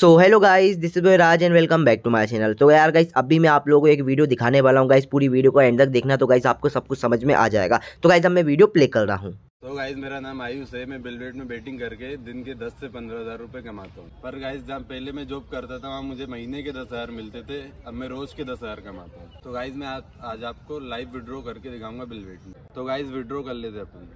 So hello guys this is Raj and welcome back to my channel तो यार guys अभी मैं आप लोगों को एक वीडियो दिखाने वाला हूँ गाइस पूरी वीडियो को एंड तक देखना तो गाइस आपको सब कुछ समझ में आ जाएगा तो गाइस अब मैं वीडियो प्ले कर रहा हूँ तो गाइस मेरा नाम आयुष है मैं बिलवेट में बैटिंग करके दिन के दस से पंद्रह हजार रूपए कमाता हूँ पर गाइस जहाँ पहले मैं जॉब करता था वहाँ मुझे महीने के दस हजार मिलते थे अब मैं रोज के दस हजार कमाता हूँ तो गाइज मैं आ, आज आपको लाइव विड्रॉ करके दिखाऊंगा बिलवेट में तो गाइज विड्रॉ कर लेते अपन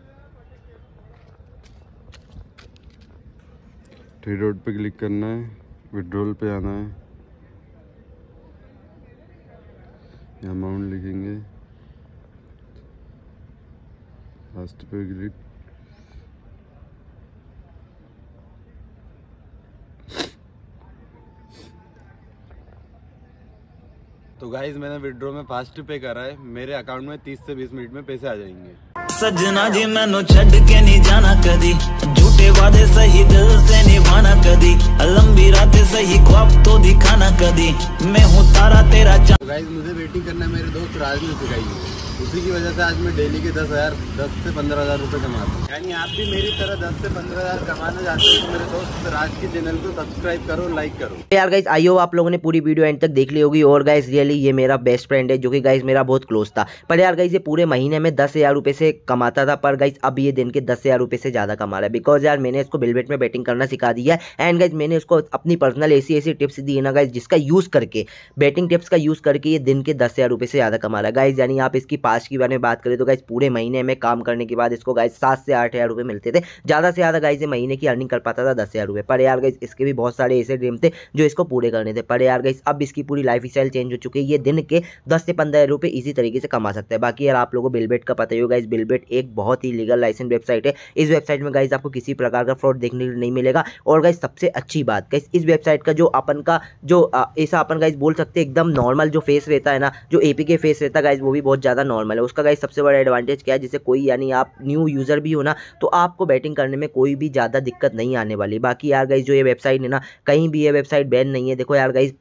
थ्री रोड पे क्लिक करना है विड्रोल पे आना है यहाँ अमाउंट लिखेंगे फर्स्ट पे क्लिक तो गाइज मैंने विड्रो में फास्ट पे करा है मेरे अकाउंट में 30 से 20 मिनट में पैसे आ जाएंगे सजना जी मैं छड़ के नहीं जाना कदी झूठे वादे सही दिल से निभाना कदी ही ख्वाब तो दिखाना कभी मैं हूँ तारा तेरा गाइस तो मुझे वेटिंग करना मेरे दोस्त राज ने सिखाई उसी की वजह से आज मैं डेली के दस हज़ार दस से पंद्रह हज़ार रुपये कमाता हूँ यानी आप भी मेरी तरह दस से पंद्रह हज़ार कमाने जाते हो तो मेरे दोस्त राज के चैनल को सब्सक्राइब करो लाइक करो तो यार गाइस आई होप आप लोगों ने पूरी वीडियो एंड तक देख ली होगी और गाइस रियली ये मेरा बेस्ट फ्रेंड है जो कि गाइस मेरा बहुत क्लोज था पर यार गाइस ये पूरे महीने में दस हज़ार रुपए से कमाता था पर गाइस अब ये दिन के दस हज़ार रुपए से ज़्यादा कमा रहा है बिकॉज यार मैंने इसको बिलबेट में बैटिंग करना सिखा दिया है एंड गाइज मैंने इसको अपनी पर्सनल ऐसी ऐसी टिप्स दी है ना गाइज जिसका यूज़ करके बैटिंग टिप्स का यूज़ करके ये दिन के दस हज़ार रुपये से ज़्यादा कमा रहा है गाइज यानी आप इसकी पास की बारे में बात करें तो गाइज पूरे महीने में काम करने के बाद इसको गाइज सात से आठ हज़ार रुपये मिलते थे ज़्यादा से ज़्यादा गाइज ये महीने की अर्निंग कर पाता था दस हज़ार रुपये पर यार गाइज इसके भी बहुत सारे ऐसे ड्रीम थे जो इसको पूरे करने थे पर यार गाइज अब इसकी पूरी लाइफ स्टाइल चेंज हो चुकी है ये दिन के दस से पंद्रह रुपये इसी तरीके से कमा सकते हैं बाकी यार आप लोगों को बिलबेट का पता ही होगा इस बिलबेट एक बहुत ही लीगल लाइसेंस वेबसाइट है इस वेबसाइट में गाइज आपको किसी प्रकार का फ्रॉड देखने को नहीं मिलेगा और गाइज सबसे अच्छी बात गाइज इस वेबसाइट साइड का जो अपन का जो ऐसा अपन गाइज बोल सकते हैं एकदम नॉर्मल जो फेस रहता है ना जो एपी के फेस रहता है गाइज वो भी बहुत ज़्यादा नॉर्मल है उसका गाइज सबसे बड़ा एडवांटेज क्या है जैसे कोई यानी आप न्यू यूज़र भी हो ना तो आपको बैटिंग करने में कोई भी ज़्यादा दिक्कत नहीं आने वाली बाकी यार गाइज जो ये वेबसाइट है ना कहीं भी ये वेबसाइट बैन नहीं है देखो यार गाइज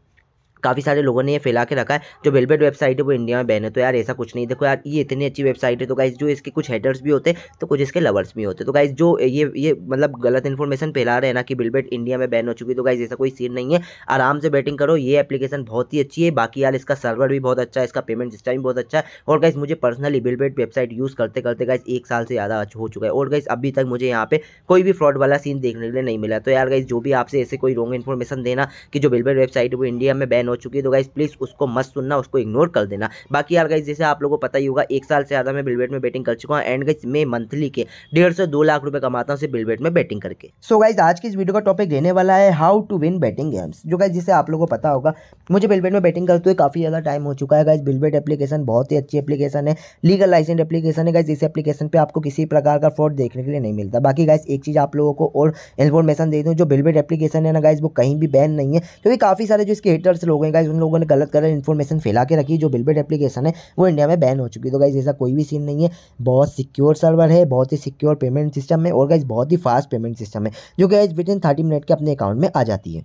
काफ़ी सारे लोगों ने ये फैला के रखा है जो बेलबेट वेबसाइट है वो इंडिया में बैन है तो यार ऐसा कुछ नहीं देखो यार ये इतनी अच्छी वेबसाइट है तो गाइज जो इसके कुछ हेडर्स भी होते तो कुछ इसके लवर्स भी होते तो गाइज जो ये ये मतलब गलत इन्फॉर्मेशन फैला रहे हैं ना कि बिलबेट इंडिया में बैन हो चुकी है तो गाइज ऐसा कोई सीन नहीं है आराम से बैटिंग करो ये एप्लीकेशन बहुत ही अच्छी है बाकी यार इसका सर्वर भी बहुत अच्छा है इसका पेमेंट सिस्टम भी बहुत अच्छा है और गाइज मुझे पर्सनली बिलबेट वेबसाइट यूज़ करते करते गाइज एक साल से ज़्यादा हो चुका है और गाइज अभी तक मुझे यहाँ पे कोई भी फ्रॉड वाला सीन देखने के लिए नहीं मिला तो यार गाइज जो भी आपसे ऐसे कोई रॉन्ग इन्फॉर्मेशन देना कि जो बिलबेट वेबसाइट है वो इंडिया में बैन हो चुकी है तो गाइज प्लीज़ उसको मत सुनना उसको इग्नोर कर देना बाकी यार गाइज जैसे आप लोगों को पता ही होगा एक साल से ज़्यादा मैं बिलबेट में बैटिंग कर चुका हूँ एंड गाइज मैं मंथली के डेढ़ से दो लाख रुपए कमाता हूँ सिर्फ बिलबेट में बैटिंग करके सो गाइज आज की इस वीडियो का टॉपिक रहने वाला है how to win betting games जो गाइज जिसे आप लोगों को पता होगा मुझे बिलबेट में बैटिंग करते हुए काफ़ी ज़्यादा टाइम हो चुका है गाइज बिलबेट एप्लीकेशन बहुत ही अच्छी एप्लीकेशन है लीगल लाइसेंस एप्लीकेशन है गाइज इस एप्लीकेशन पर आपको किसी प्रकार का फ्रॉड देखने के लिए नहीं मिलता बाकी गाइज एक चीज़ आप लोगों को और इन्फॉर्मेशन दे दूँ जो बिलबेट एप्लीकेशन है ना गाइज वो कहीं भी बैन नहीं है क्योंकि काफ़ी सारे जो इसके हेटर्स लोग हैं गाइज उन लोगों ने गलत गलत इन्फॉर्मेशन फैला के रखी जो बिलबेट एप्लीकेशन है वो इंडिया में बैन हो चुकी है तो गाइज ऐसा कोई भी सीन नहीं है बहुत सिक्योर सर्वर है बहुत ही सिक्योर पेमेंट सिस्टम है और गाइज बहुत ही फास्ट पेमेंट सिस्टम है जो guys within thirty minute के अपने अकाउंट में आ जाती है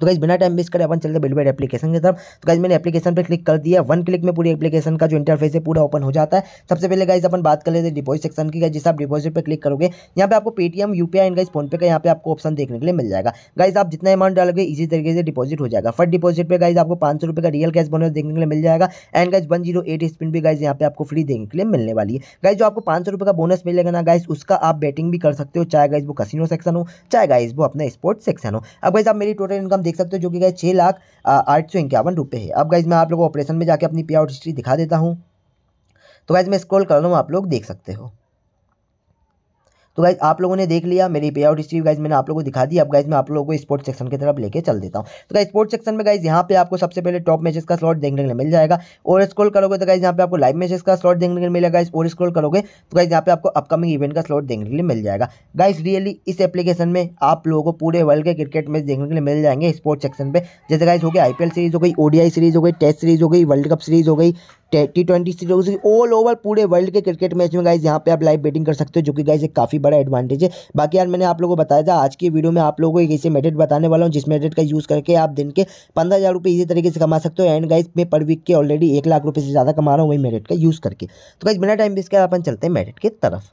तो गाइज बिना टाइम वेस्ट करें अपन चलते बेड एप्लीकेशन की तरफ तो गाइज मैंने एप्लीकेशन पर क्लिक कर दिया वन क्लिक में पूरी एप्लीकेशन का जो इंटरफेस है पूरा ओपन हो जाता है सबसे पहले गाइज अपन बात कर लेते हैं डिपोजिट सेक्शन की गाइज जिस आप डिपोजिट पर क्लिक करोगे यहाँ पे आपको Paytm UPI and guys PhonePe का यहाँ पे आपको ऑप्शन देखने के लिए मिल जाएगा गाइज आप जितना अमाउंट डालोगे इसी तरीके से डिपोजिट हो जाएगा फर्स्ट डिपोजिट पर गाइज आपको पाँच का रियल कैश बोनस देखने के लिए मिल जाएगा and guys one zero eight spin भी गाइज यहाँ पे आपको फ्री देखने के लिए मिलने वाली है गाइज जो आपको पांच का बोनस मिलेगा ना गाइज उसका आप बैटिंग भी कर सकते हो चाहे गाइज वो कसिनो सेक्शन हो चाहे गाइज वो अपना स्पोर्ट्स सेक्शन हो अब गाइज आप मेरी टोटल इनकम देख सकते हो जो कि गए छः लाख आठ सौ इक्यावन रुपये है अब गाइज मैं आप लोगों को ऑपरेशन में जाकर अपनी पे आउट हिस्ट्री दिखा देता हूँ तो गाइज मैं स्क्रॉल कर रहा हूँ आप लोग देख सकते हो तो गाइज आप लोगों ने देख लिया मेरी पे आउट हिस्ट्री गाइज मैंने आप लोगों को दिखा दी अब गाइज मैं आप लोगों को स्पोर्ट्स सेक्शन की तरफ लेके चल देता हूँ तो गाइज स्पोर्ट्स सेक्शन में गाइज यहाँ पे आपको सबसे पहले टॉप मैचेस का स्लॉट देखने के मिल जाएगा और स्क्रॉल करोगे तो गाइज यहाँ पे आपको लाइव मैचेस का स्लॉट देखने के लिए मिलेगा और स्क्रॉल करोगे तो गाइज यहाँ पे आपको अपकमिंग इवेंट का स्लॉट देखने के लिए मिल जाएगा गाइज रियली इस एप्लीकेशन में आप लोगों को पूरे वर्ल्ड के क्रिकेट मैच देखने के लिए मिल जाएंगे स्पोर्ट्स सेक्शन पर जैसे गाइज हो गई एल सीरीज हो गई ओडीआई सीरीज हो गई टेस्ट सीरीज हो गई वर्ल्ड कप सीरीज हो गई T twenty series all over पूरे वर्ल्ड के क्रिकेट मैच में गाइज यहाँ पे आप लाइव बेटिंग कर सकते हो जो कि गाइज एक काफ़ी बड़ा एडवांटेज है बाकी यार मैंने आप लोगों को बताया था आज की वीडियो में आप लोगों को एक ऐसे मेडिट बताने वाला हूँ जिस मेथड का यूज़ करके आप दिन के पंद्रह हज़ार रुपये इसी तरीके से कमा सकते हो एंड गाइज मैं पर वीक के ऑलरेडी एक लाख रुपये से ज़्यादा कमा रहा हूँ वही मेरिट का यूज़ करके तो गाइज बिना टाइम वेस्ट कर अपन चलते हैं मेडिट की तरफ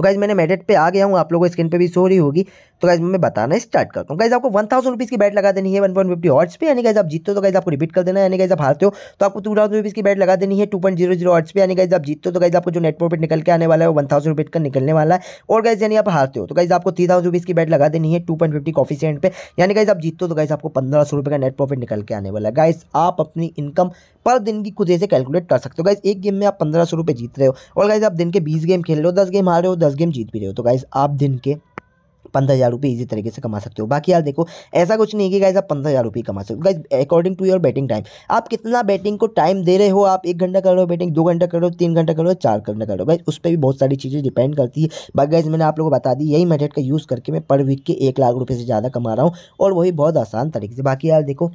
तो गाइज मैंने मेडेट पे आ गया हूँ आप लोगों को स्क्रीन पे भी सो रही होगी तो गाइज मैं बताना स्टार्ट करता हूँ गाइज आपको वन थाउजेंड रुपीज़ की बैट लगा देनी है वन पॉइंट फिफ्टी ऑर्ड्स पे यानी गाइज आप जीतते हो तो गाइज आपको रिपीट कर देना यानी गाइज आप हारते हो तो आपको टू थाउजेंड रुपीज़ की बैट लगा देनी है two point zero zero odds पे यानी गाइज आप जीतते हो तो गाइज आपको जो नेट प्रॉफिट निकल के आने वाला है वन थाउजेंड रुपीज़ का निकलने वाला है और गाइज यानी आप हारते हो तो गाइज आपको थ्री थाउजेंड रुपीज़ की बैट लगा देनी है टू पॉइंट फिफ्टी कॉफिशियंट पर यानी गाइज आप जीतते हो तो गाइज आपको पंद्रह सौ रुपये का नेट प्रॉफिट निकल के आने वाला है गाइज आप अपनी इनकम पर दिन की खुद ऐसे कैलकुलेट कर सकते हो गाइज एक गेम में आप पंद्रह सौ रुपये जीत रहे हो और गाइज आप दिन के बीस गेम खेल रहे हो दस गेम हार रहे हो दस गेम जीत भी रहे हो तो गाइज आप दिन के पंद्रह हज़ार रुपये इजी तरीके से कमा सकते हो बाकी यार देखो ऐसा कुछ नहीं है कि गाइज आप पंद्रह हज़ार रुपये कमा सकते हो guys according to your betting time आप कितना बैटिंग को टाइम दे रहे हो आप एक घंटा कर रहे हो बैटिंग दो घंटा कर रहे हो तीन घंटा कर रहे हो चार घंटा कर रहे हो गाइज उस पर भी बहुत सारी चीज़ें डिपेंड करती है बाकी गाइज मैंने आप लोगों को बता दी यही मेथड का यूज़ करके मैं पर वीक के एक लाख रुपये से ज़्यादा कमा रहा हूँ और वही बहुत आसान तरीके से बाकी यार देखो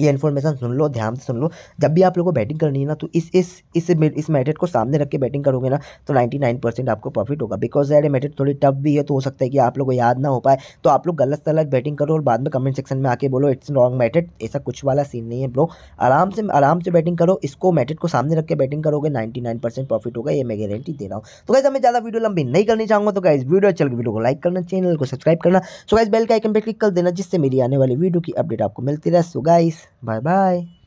ये इन्फॉर्मेशन सुन लो ध्यान से सुन लो जब भी आप लोगों को बैटिंग करनी है ना तो इस इस इस इस मेथड को सामने रख के बैटिंग करोगे ना तो 99 परसेंट आपको प्रॉफिट होगा बिकॉज यार ये मेथड थोड़ी टफ भी है तो हो सकता है कि आप लोगों को याद ना हो पाए तो आप लोग गलत सलत बैटिंग करो और बाद में कमेंट सेक्शन में आके बोलो इट्स रॉन्ग मैटेड ऐसा कुछ वाला सीन नहीं है ब्रो आराम से आराम से बैटिंग करो इसको मैटेड को सामने रख के बैटिंग करोगे नाइन्टी प्रॉफिट होगा ये मैं गारंटी दे रहा हूँ तो कैसे मैं ज़्यादा वीडियो लंबी नहीं करनी चाहूँगा तो कैसे वीडियो चल वीडियो को लाइक करना चैनल को सब्सक्राइब करना सो गाइज बेल का आइकन पर क्लिक कर देना जिससे मेरी आने वाली वीडियो की अपडेट आपको मिलती रहे सो गाइस Bye bye.